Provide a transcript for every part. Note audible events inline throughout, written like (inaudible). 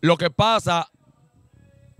Lo que pasa,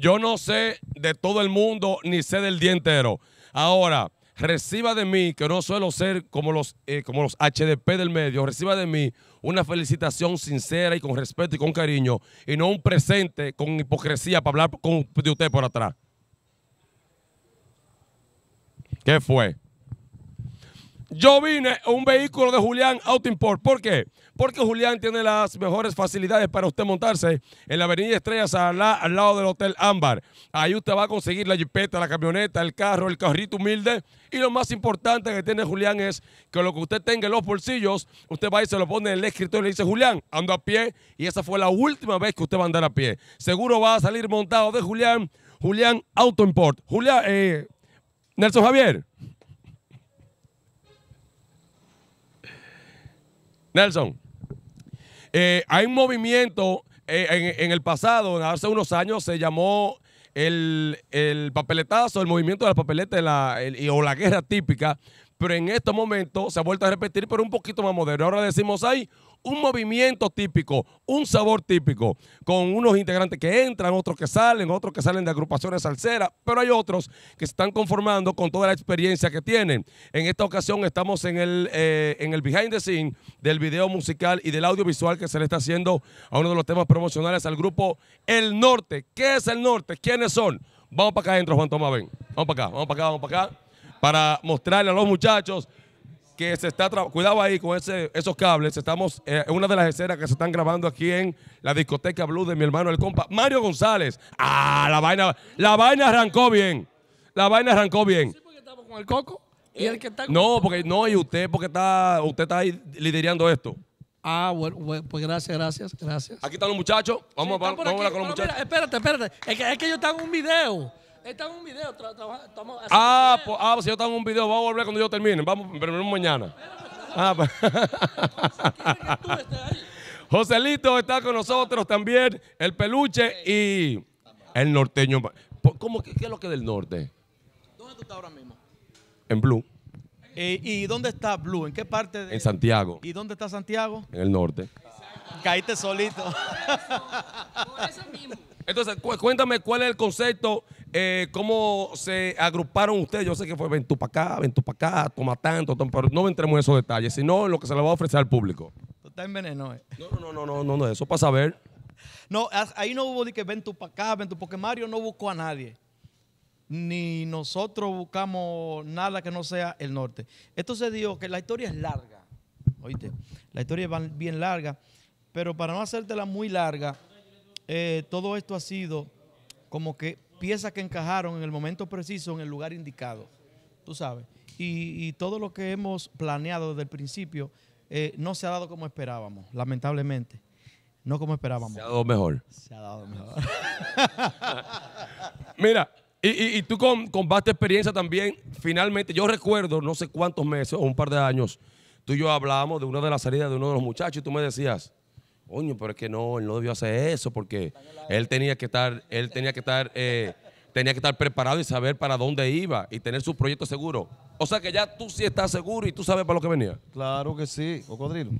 yo no sé de todo el mundo ni sé del día entero. Ahora, reciba de mí, que no suelo ser como los, eh, como los HDP del medio, reciba de mí una felicitación sincera y con respeto y con cariño, y no un presente con hipocresía para hablar con, de usted por atrás. ¿Qué fue? Yo vine un vehículo de Julián Auto Import. ¿Por qué? Porque Julián tiene las mejores facilidades para usted montarse en la Avenida Estrellas al, lado del Hotel Ámbar. Ahí usted va a conseguir la jipeta, la camioneta, el carro, el carrito humilde. Y lo más importante que tiene Julián es que lo que usted tenga en los bolsillos, usted va y se lo pone en el escritorio y le dice, Julián, ando a pie. Y esa fue la última vez que usted va a andar a pie. Seguro va a salir montado de Julián. Julián Auto Import. Julián, eh, Nelson Javier. Nelson, eh, hay un movimiento eh, en, el pasado, hace unos años, se llamó el, papeletazo, el movimiento de la papeleta o la guerra típica, pero en estos momentos se ha vuelto a repetir, pero un poquito más moderno. Ahora decimos, ahí un movimiento típico, un sabor típico, con unos integrantes que entran, otros que salen, otros que salen de agrupaciones salseras, pero hay otros que se están conformando con toda la experiencia que tienen. En esta ocasión estamos en el, eh, en el behind the scene del video musical y del audiovisual que se le está haciendo a uno de los temas promocionales al grupo El Norte. ¿Qué es El Norte? ¿Quiénes son? Vamos para acá adentro, Juan Tomás, ven. Vamos para acá, vamos para acá, vamos para acá. Para mostrarle a los muchachos que se está, cuidado ahí con ese, esos cables, estamos eh, en una de las escenas que se están grabando aquí en la discoteca Blue de mi hermano el compa, Mario González. Ah, la vaina, la vaina arrancó bien, la vaina arrancó bien. Sí, porque estamos con el coco. No, porque no, y usted, porque está, usted está ahí liderando esto. Ah, bueno, pues gracias, gracias, gracias. Aquí están los muchachos. Vamos, a, vamos, hablar con los muchachos. espérate, espérate. Es que, es que ellos están en un video está en un video. ah, pues, ah pues, si yo estaba en un video, vamos a volver cuando yo termine. Vamos, pero mañana. Ah, pues. (laughs) Joselito está con nosotros también, el peluche y el norteño. ¿Cómo, qué, es lo que es del norte? ¿Dónde tú estás ahora mismo? En Blue. Eh, ¿Y dónde está Blue? ¿En qué parte? De... En Santiago. ¿Y dónde está Santiago? En el norte. Caíste solito. Entonces, cuéntame cuál es el concepto eh, cómo se agruparon ustedes. Yo sé que fue ven tú para acá, ven tú para acá, toma tanto, pero no entremos en esos detalles, sino en lo que se le va a ofrecer al público. Tú estás en eh. No, no, no, no, no, no, eso para saber. No, ahí no hubo de que ven tú para acá, porque Mario no buscó a nadie. Ni nosotros buscamos nada que no sea el norte. Esto se dio que la historia es larga. Oíste, la historia es bien larga. Pero para no hacértela muy larga, eh, todo esto ha sido como que piezas que encajaron en el momento preciso, en el lugar indicado. Tú sabes. Y, todo lo que hemos planeado desde el principio eh, no se ha dado como esperábamos, lamentablemente. No como esperábamos. Se ha dado mejor. Se ha dado mejor. (laughs) Mira, y, tú con, con vasta experiencia también, finalmente, yo recuerdo, no sé cuántos meses o un par de años, tú y yo hablábamos de una de las salidas de uno de los muchachos y tú me decías, coño, pero es que no, él no debió hacer eso porque él tenía que estar, él tenía que estar, eh, tenía que estar preparado y saber para dónde iba y tener su proyecto seguro. O sea que ya tú sí estás seguro y tú sabes para lo que venía. Claro que sí, cocodrilo.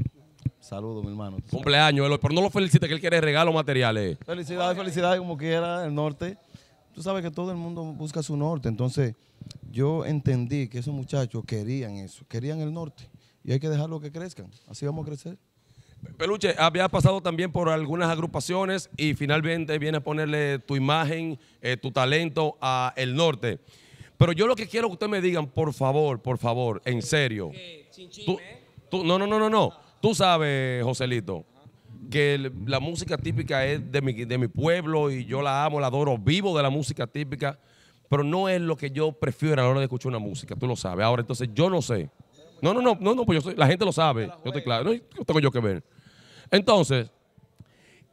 Saludos, mi hermano. Cumpleaños, pero no lo felicite que él quiere regalos materiales. Felicidades, felicidades como quiera, el norte. Tú sabes que todo el mundo busca su norte, entonces yo entendí que esos muchachos querían eso, querían el norte y hay que dejarlo que crezcan, así vamos a crecer. Peluche, había pasado también por algunas agrupaciones y finalmente viene a ponerle tu imagen, eh, tu talento a El Norte. Pero yo lo que quiero que ustedes me digan, por favor, por favor, en serio. Eh? Tú, no, no, no, no, no. Tú sabes, Joselito, que la música típica es de mi, de mi pueblo y yo la amo, la adoro, vivo de la música típica, pero no es lo que yo prefiero a la hora de escuchar una música, tú lo sabes. Ahora, entonces, yo no sé. No, no, no, no, no pues yo la gente lo sabe. Yo estoy claro. No, tengo yo que ver. Entonces,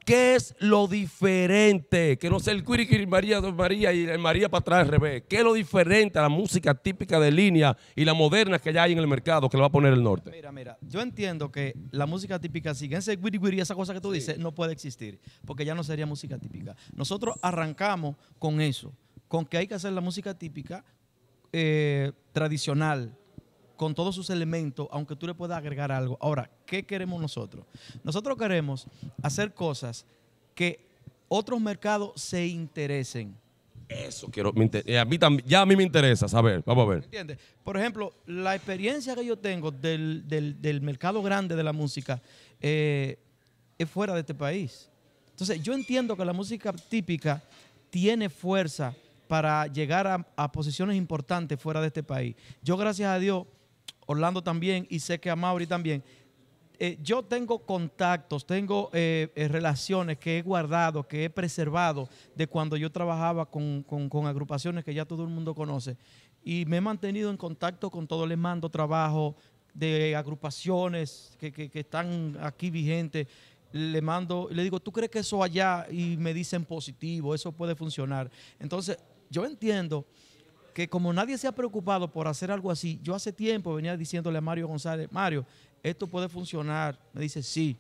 ¿qué es lo diferente? Que no sé, el Quiriquiri María María y el María para atrás al revés. ¿Qué es lo diferente a la música típica de línea y la moderna que ya hay en el mercado que le va a poner el norte? Mira, mira, yo entiendo que la música típica sigue. Ese Quiri, esa cosa que tú dices, no puede existir, porque ya no sería música típica. Nosotros arrancamos con eso, con que hay que hacer la música típica eh, tradicional, con todos sus elementos, aunque tú le puedas agregar algo. Ahora, ¿qué queremos nosotros? Nosotros queremos hacer cosas que otros mercados se interesen. Eso quiero, eh, ya a mí me interesa saber, vamos a ver. ¿Entiendes? Por ejemplo, la experiencia que yo tengo del, mercado grande de la música eh, es fuera de este país. Entonces, yo entiendo que la música típica tiene fuerza para llegar a, posiciones importantes fuera de este país. Yo, gracias a Dios, Orlando también y sé que a Mauri también. Eh, yo tengo contactos, tengo eh, eh, relaciones que he guardado, que he preservado de cuando yo trabajaba con, agrupaciones que ya todo el mundo conoce. Y me he mantenido en contacto con todo, Le mando trabajo de agrupaciones que, que están aquí vigentes. Le mando, le digo, ¿tú crees que eso allá? Y me dicen positivo, eso puede funcionar. Entonces, yo entiendo que como nadie se ha preocupado por hacer algo así, yo hace tiempo venía diciéndole a Mario González, Mario, esto puede funcionar. Me dice, sí,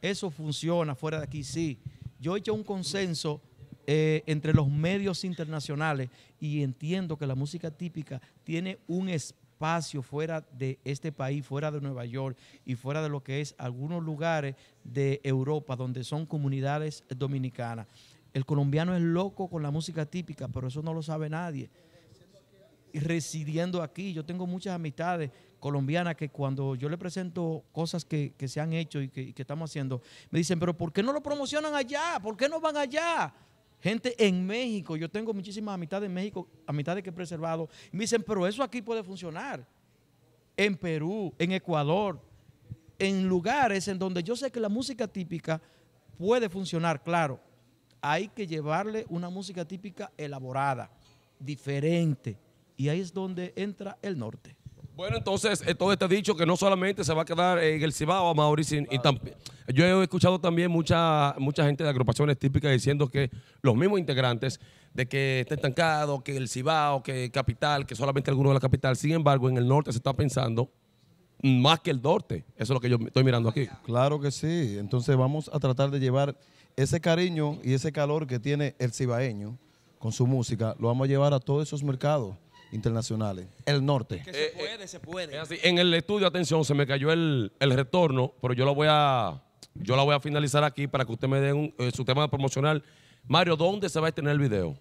eso funciona fuera de aquí, sí. Yo he hecho un consenso eh, entre los medios internacionales y entiendo que la música típica tiene un espacio fuera de este país, fuera de Nueva York y fuera de lo que es algunos lugares de Europa donde son comunidades dominicanas. El colombiano es loco con la música típica, pero eso no lo sabe nadie residiendo aquí. Yo tengo muchas amistades colombianas que cuando yo le presento cosas que, se han hecho y que, estamos haciendo, me dicen, pero ¿por qué no lo promocionan allá? ¿Por qué no van allá? Gente en México, yo tengo muchísimas amistades en México, amistades que he preservado, me dicen, pero eso aquí puede funcionar. En Perú, en Ecuador, en lugares en donde yo sé que la música típica puede funcionar, claro. Hay que llevarle una música típica elaborada, diferente, y ahí es donde entra el norte. Bueno, entonces eh, todo está dicho que no solamente se va a quedar en el Cibao, Mauricio, y también, yo he escuchado también mucha, mucha gente de agrupaciones típicas diciendo que los mismos integrantes de que está estancado, que el Cibao, que Capital, que solamente algunos de la capital. Sin embargo, en el norte se está pensando más que el norte. Eso es lo que yo estoy mirando aquí. Claro que sí. Entonces vamos a tratar de llevar ese cariño y ese calor que tiene el cibaeño con su música, lo vamos a llevar a todos esos mercados internacionales. El norte. se eh, eh, puede, se puede. En el estudio, atención, se me cayó el, retorno, pero yo lo voy a yo la voy a finalizar aquí para que usted me dé eh, su tema promocional. Mario, ¿dónde se va a estrenar el video?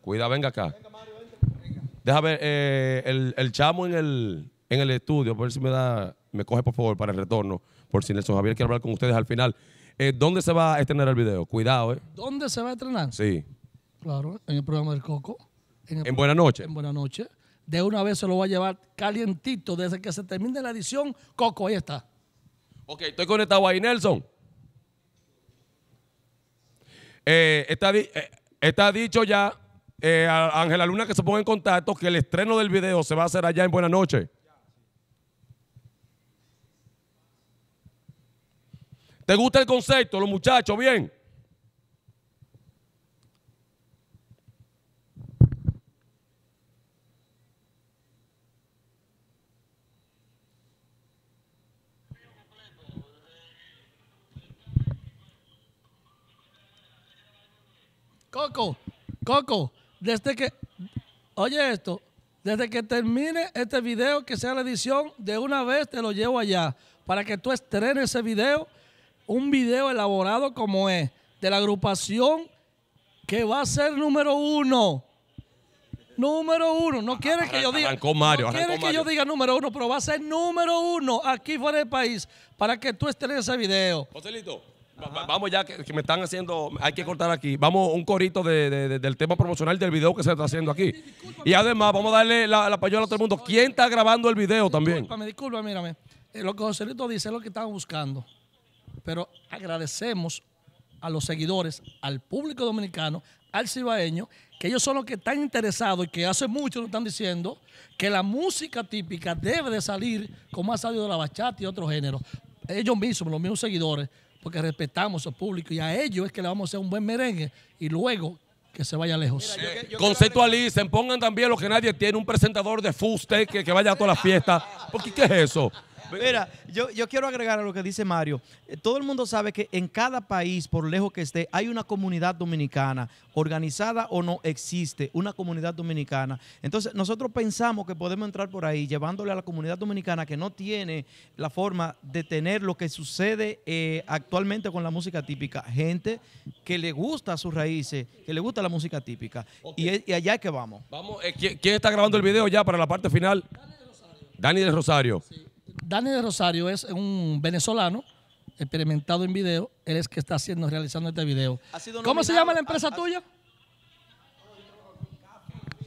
Cuida, venga acá. Venga, Mario, venga. Deja ver el, chamo en el, en el estudio, a ver si me da, me coge por favor para el retorno, por si Nelson Javier quiere hablar con ustedes al final. ¿Dónde se va a estrenar el video? Cuidado, ¿eh? ¿Dónde se va a estrenar? Sí. Claro, en el programa del Coco. En, buena Buenas noches. En buena noche. De una vez se lo va a llevar calientito. Desde que se termine la edición, Coco, ahí está. Ok, estoy conectado ahí, Nelson. Eh, eh, está, dicho ya eh, a Ángela Luna que se ponga en contacto que el estreno del video se va a hacer allá en Buenas noches. ¿Te gusta el concepto, los muchachos? Bien. Coco, desde que, oye esto, desde que termine este video, que sea la edición, de una vez te lo llevo allá, para que tú estrenes ese video, un video elaborado como es, de la agrupación que va a ser número uno. Número uno. No quiere que yo diga. No quieres que yo diga número uno, pero va a ser número uno aquí fuera del país para que tú estrenes ese video. Vamos ya, que, me están haciendo, hay que cortar aquí. Vamos un corito del tema promocional del video que se está haciendo aquí. y además vamos a darle la, la payola a todo el mundo. ¿Quién está grabando el video también? Discúlpame, disculpa, mírame. Eh, lo que Lito dice es lo que estamos buscando. Pero agradecemos a los seguidores, al público dominicano, al cibaeño, que ellos son los que están interesados y que hace mucho nos están diciendo que la música típica debe de salir como ha salido de la bachata y otros géneros. Ellos mismos, los mismos seguidores, porque respetamos a su público y a ellos es que le vamos a hacer un buen merengue y luego que se vaya lejos. Conceptualicen, pongan también lo que nadie tiene, un presentador de fuste que, que vaya a todas las fiestas. Porque ¿qué es eso? Mira, yo, yo quiero agregar a lo que dice Mario. Eh, todo el mundo sabe que en cada país, por lejos que esté, hay una comunidad dominicana, organizada o no, existe una comunidad dominicana. Entonces, nosotros pensamos que podemos entrar por ahí, llevándole a la comunidad dominicana que no tiene la forma de tener lo que sucede eh, actualmente con la música típica. Gente que le gusta sus raíces, que le gusta la música típica. Y, allá es que vamos. Vamos, eh, ¿quién, está grabando el video ya para la parte final? Dani del Rosario. Dani del Rosario. Daniel Rosario es un venezolano experimentado en video. Él es que está haciendo, realizando este video. ¿Cómo se llama la empresa tuya?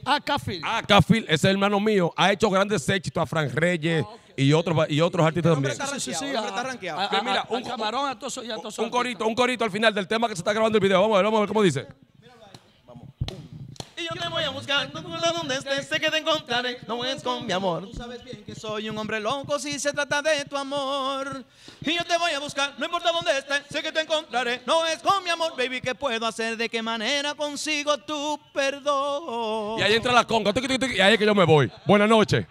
Ah, Cafil. Ah, Cafil, el hermano mío. Ha hecho grandes éxitos a Frank Reyes ah, y otros y otros artistas también. sí, sí, está un, camarón, a y a todos un corito, un corito al final del tema que se está grabando el video. Vamos vamos a ver cómo dice. Y yo te voy a buscar, no importa dónde estés, sé que te encontraré, no es con mi amor. Tú sabes bien que soy un hombre loco si se trata de tu amor. Y yo te voy a buscar, no importa dónde estés, sé que te encontraré, no es con mi amor, baby, ¿qué puedo hacer? ¿De qué manera consigo tu perdón? Y ahí entra la conga, y ahí es que yo me voy. Buenas noches.